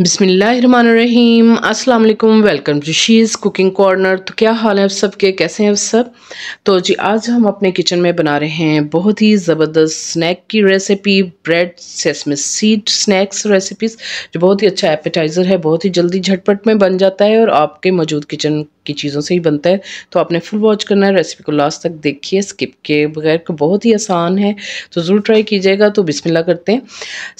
बिसमीम् अल्लाम welcome to she's cooking corner तो क्या हाल है आप सब के कैसे हैं आप सब तो जी आज हम अपने किचन में बना रहे हैं बहुत ही ज़बरदस्त स्नैक की recipe bread sesame seed snacks recipes जो बहुत ही अच्छा एपेटाइज़र है बहुत ही जल्दी झटपट में बन जाता है और आपके मौजूद किचन की चीज़ों से ही बनता है तो आपने फुल वॉच करना है रेसिपी को लास्ट तक देखिए स्किप के बगैर को तो बहुत ही आसान है तो ज़रूर ट्राई कीजिएगा तो बिस्मिल्लाह करते हैं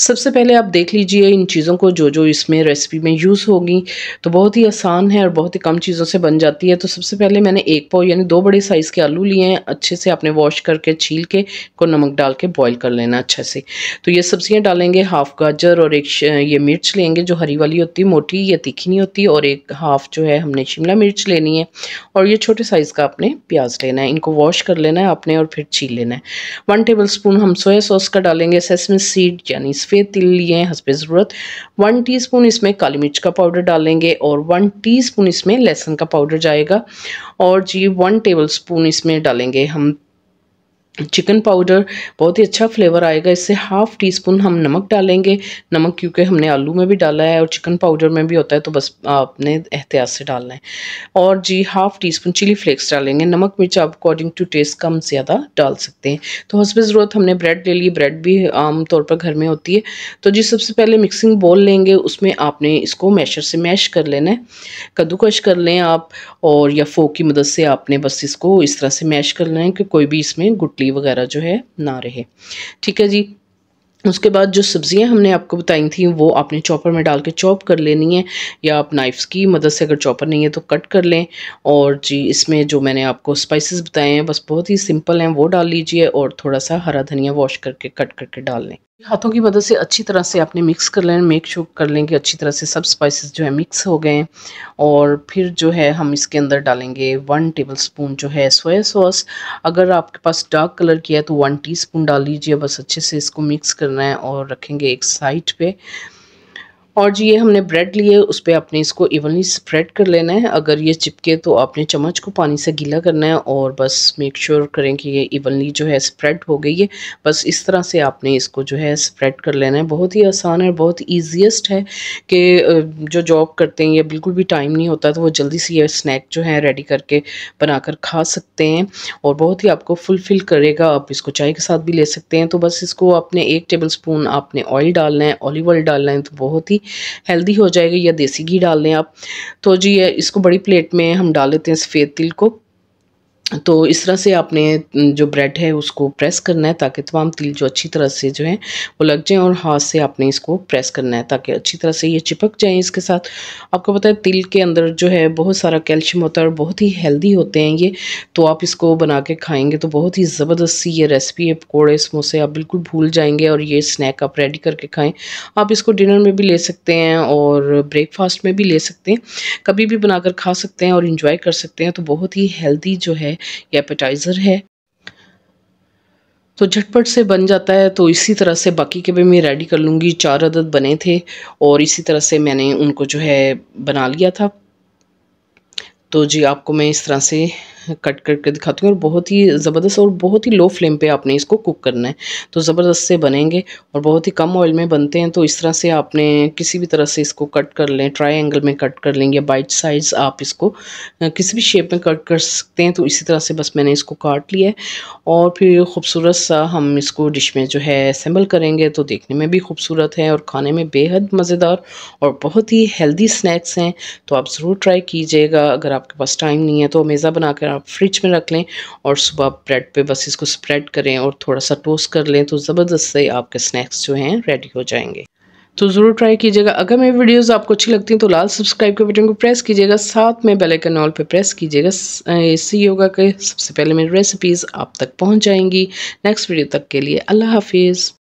सबसे पहले आप देख लीजिए इन चीज़ों को जो जो इसमें रेसिपी में यूज़ होगी तो बहुत ही आसान है और बहुत ही कम चीज़ों से बन जाती है तो सबसे पहले मैंने एक पाव यानी दो बड़े साइज़ के आलू लिए हैं अच्छे से आपने वॉश करके छील के को नमक डाल के बॉयल कर लेना अच्छे से तो ये सब्ज़ियाँ डालेंगे हाफ़ गाजर और एक ये मिर्च लेंगे जो हरी वाली होती है मोटी या तीखी नहीं होती और एक हाफ़ जो है हमने शिमला मिर्च लेनी है और ये छोटे साइज़ का आपने प्याज लेना है इनको वॉश कर लेना है आपने और फिर छील लेना है वन टेबल स्पून हम सोया सॉस का डालेंगे सेसमे सीड यानी सफ़ेद तिल लिए हैं हंसपे ज़रूरत वन टी इसमें काली मिर्च का पाउडर डालेंगे और वन टी इसमें लहसुन का पाउडर जाएगा और जी वन टेबल स्पून इसमें डालेंगे हम चिकन पाउडर बहुत ही अच्छा फ्लेवर आएगा इससे हाफ़ टी स्पून हम नमक डालेंगे नमक क्योंकि हमने आलू में भी डाला है और चिकन पाउडर में भी होता है तो बस आपने एहतियात से डालना है और जी half teaspoon chilli flakes डालेंगे नमक मिर्च आप अकॉर्डिंग टू टेस्ट कम ज़्यादा डाल सकते हैं तो हंसब ज़रूरत हमने ब्रेड ले ली ब्रेड भी आमतौर पर घर में होती है तो जी सबसे पहले मिक्सिंग बोल लेंगे उसमें आपने इसको मैशर से मैश कर लेना है कद्दूकश कर लें आप और या फोक की मदद से आपने बस इसको इस तरह से मैश कर लेना है कि कोई भी इसमें गुटली पटली वगैरह जो है ना रहे ठीक है जी उसके बाद जो सब्ज़ियाँ हमने आपको बताई थी वो आपने चॉपर में डाल के चॉप कर लेनी है या आप नाइफ़्स की मदद से अगर चॉपर नहीं है तो कट कर लें और जी इसमें जो मैंने आपको स्पाइसेस बताए हैं बस बहुत ही सिंपल हैं वो डाल लीजिए और थोड़ा सा हरा धनिया वॉश करके कट करके डाल लें हाथों की मदद से अच्छी तरह से आपने मिक्स कर लें मेक शो कर लें कि अच्छी तरह से सब स्पाइसेस जो है मिक्स हो गए और फिर जो है हम इसके अंदर डालेंगे वन टेबल स्पून जो है सोया सॉस अगर आपके पास डार्क कलर की है तो वन टीस्पून डाल लीजिए बस अच्छे से इसको मिक्स करना है और रखेंगे एक साइड पे और जी ये हमने ब्रेड लिए उस पर आपने इसको इवनली स्प्रेड कर लेना है अगर ये चिपके तो आपने चम्मच को पानी से गीला करना है और बस मेक श्योर sure करें कि ये इवनली जो है स्प्रेड हो गई है बस इस तरह से आपने इसको जो है स्प्रेड कर लेना है बहुत ही आसान है बहुत ईजीएसट है कि जो जॉब करते हैं ये बिल्कुल भी टाइम नहीं होता तो वो जल्दी से ये स्नैक जो है रेडी करके बनाकर खा सकते हैं और बहुत ही आपको फुलफ़िल करेगा आप इसको चाय के साथ भी ले सकते हैं तो बस इसको आपने एक टेबल स्पून आपने ऑयल डालना है ऑलिव ऑयल डालना है तो बहुत ही हेल्दी हो जाएगा या देसी घी डाल लें आप तो जी इसको बड़ी प्लेट में हम डाल लेते हैं सफ़ेद तिल को तो इस तरह से आपने जो ब्रेड है उसको प्रेस करना है ताकि तमाम तिल जो अच्छी तरह से जो है वो लग जाए और हाथ से आपने इसको प्रेस करना है ताकि अच्छी तरह से ये चिपक जाए इसके साथ आपको पता है तिल के अंदर जो है बहुत सारा कैल्शियम होता है और बहुत ही हेल्दी होते हैं ये तो आप इसको बना के खाएँगे तो बहुत ही ज़बरदस्त सी ये रेसिपी है पकौड़े समोसे आप बिल्कुल भूल जाएंगे और ये स्नैक आप रेडी करके खाएँ आप इसको डिनर में भी ले सकते हैं और ब्रेकफास्ट में भी ले सकते हैं कभी भी बनाकर खा सकते हैं और इन्जॉय कर सकते हैं तो बहुत ही हेल्दी जो है ये एपेटाइज़र है तो झटपट से बन जाता है तो इसी तरह से बाकी के भी मैं रेडी कर लूँगी चार अदद बने थे और इसी तरह से मैंने उनको जो है बना लिया था तो जी आपको मैं इस तरह से कट करके दिखाती हूँ और बहुत ही ज़बरदस्त और बहुत ही लो फ्लेम पे आपने इसको कुक करना है तो ज़बरदस्त से बनेंगे और बहुत ही कम ऑयल में बनते हैं तो इस तरह से आपने किसी भी तरह से इसको कट कर लें ट्राई एंगल में कट कर लेंगे या बाइट साइज आप इसको किसी भी शेप में कट कर सकते हैं तो इसी तरह से बस मैंने इसको काट लिया है और फिर ख़ूबसूरत सा हम इसको डिश में जो है असम्बल करेंगे तो देखने में भी खूबसूरत है और खाने में बेहद मज़ेदार और बहुत ही हेल्दी स्नैक्स हैं तो आप ज़रूर ट्राई कीजिएगा अगर आपके पास टाइम नहीं है तो बना कर आप फ्रिज में रख लें और सुबह ब्रेड पे बस इसको स्प्रेड करें और थोड़ा सा टोस्ट कर लें तो ज़बरदस्त से आपके स्नैक्स जो हैं रेडी हो जाएंगे तो ज़रूर ट्राई कीजिएगा अगर मेरी वीडियोस आपको अच्छी लगती हैं तो लाल सब्सक्राइब के बटन को प्रेस कीजिएगा साथ में बेल आइकन ऑल पे प्रेस कीजिएगा इससे योगा के सबसे पहले मेरी रेसिपीज़ आप तक पहुंच जाएंगी नेक्स्ट वीडियो तक के लिए अल्लाह हाफिज़